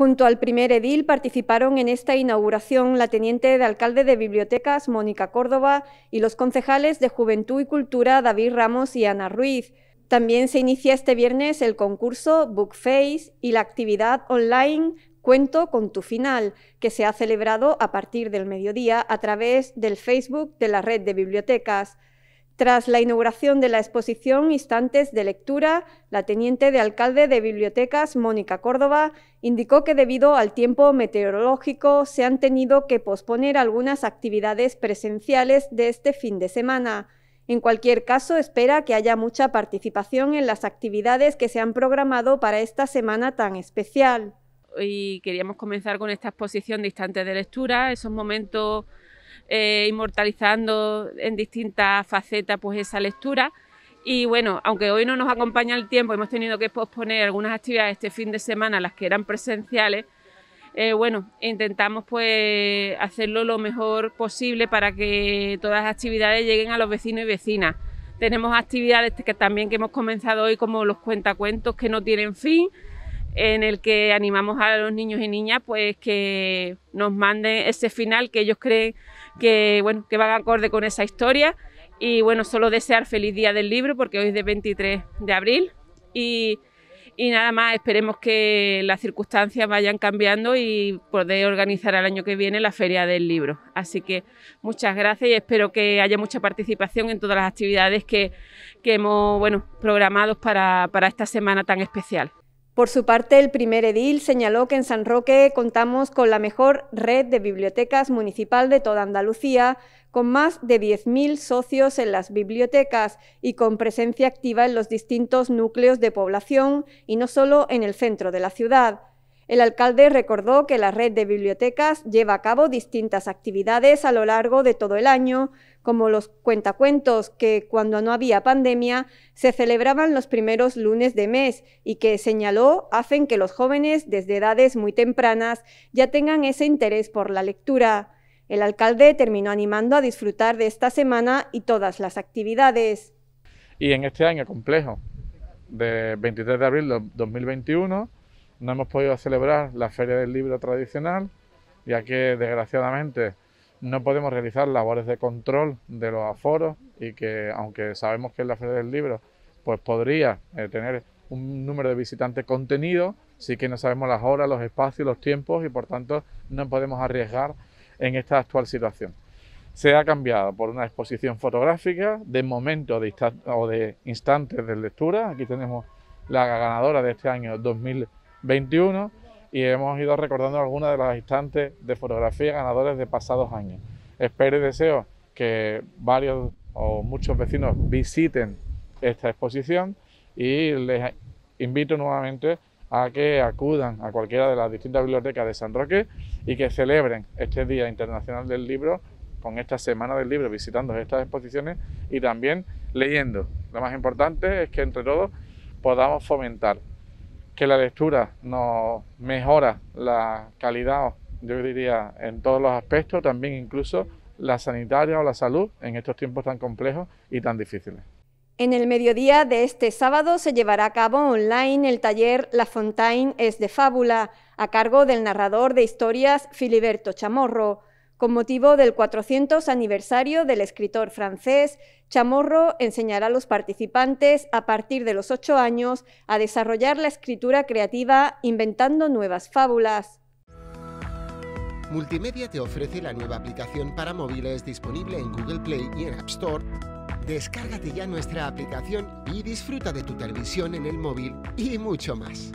Junto al primer edil participaron en esta inauguración la teniente de alcalde de bibliotecas Mónica Córdoba y los concejales de Juventud y Cultura David Ramos y Ana Ruiz. También se inicia este viernes el concurso Bookface y la actividad online Cuento con tu final, que se ha celebrado a partir del mediodía a través del Facebook de la Red de Bibliotecas. Tras la inauguración de la exposición Instantes de Lectura, la teniente de alcalde de Bibliotecas, Mónica Córdoba, indicó que debido al tiempo meteorológico se han tenido que posponer algunas actividades presenciales de este fin de semana. En cualquier caso, espera que haya mucha participación en las actividades que se han programado para esta semana tan especial. Y queríamos comenzar con esta exposición de instantes de lectura, esos momentos eh, inmortalizando en distintas facetas pues esa lectura. Y bueno, aunque hoy no nos acompaña el tiempo, hemos tenido que posponer algunas actividades este fin de semana, las que eran presenciales. Eh, bueno, intentamos pues hacerlo lo mejor posible para que todas las actividades lleguen a los vecinos y vecinas. Tenemos actividades que también que hemos comenzado hoy como los cuentacuentos que no tienen fin, en el que animamos a los niños y niñas pues que nos manden ese final que ellos creen que bueno que van acorde con esa historia y bueno solo desear feliz día del libro porque hoy es de 23 de abril y, nada más esperemos que las circunstancias vayan cambiando y poder organizar el año que viene la feria del libro así que muchas gracias y espero que haya mucha participación en todas las actividades que, hemos bueno programados para esta semana tan especial por su parte, el primer edil señaló que en San Roque contamos con la mejor red de bibliotecas municipal de toda Andalucía, con más de 10.000 socios en las bibliotecas y con presencia activa en los distintos núcleos de población y no solo en el centro de la ciudad. El alcalde recordó que la red de bibliotecas lleva a cabo distintas actividades a lo largo de todo el año, como los cuentacuentos que cuando no había pandemia se celebraban los primeros lunes de mes y que, señaló, hacen que los jóvenes desde edades muy tempranas ya tengan ese interés por la lectura. El alcalde terminó animando a disfrutar de esta semana y todas las actividades. Y en este año complejo, de 23 de abril de 2021, no hemos podido celebrar la Feria del Libro tradicional, ya que desgraciadamente no podemos realizar labores de control de los aforos y que aunque sabemos que es la Feria del Libro pues podría eh, tener un número de visitantes contenido, sí que no sabemos las horas, los espacios, los tiempos y por tanto no podemos arriesgar en esta actual situación. Se ha cambiado por una exposición fotográfica de momentos o de instantes de lectura. Aquí tenemos la ganadora de este año 2000 21 y hemos ido recordando algunas de las instantes de fotografía ganadores de pasados años. Espero y deseo que varios o muchos vecinos visiten esta exposición y les invito nuevamente a que acudan a cualquiera de las distintas bibliotecas de San Roque y que celebren este Día Internacional del Libro con esta Semana del Libro, visitando estas exposiciones y también leyendo. Lo más importante es que entre todos podamos fomentar que la lectura nos mejora la calidad, yo diría, en todos los aspectos, también incluso la sanitaria o la salud en estos tiempos tan complejos y tan difíciles. En el mediodía de este sábado se llevará a cabo online el taller La Fontaine es de fábula, a cargo del narrador de historias Filiberto Chamorro con motivo del 400 aniversario del escritor francés, Chamorro enseñará a los participantes a partir de los 8 años a desarrollar la escritura creativa inventando nuevas fábulas. Multimedia te ofrece la nueva aplicación para móviles disponible en Google Play y en App Store. Descárgate ya nuestra aplicación y disfruta de tu televisión en el móvil y mucho más.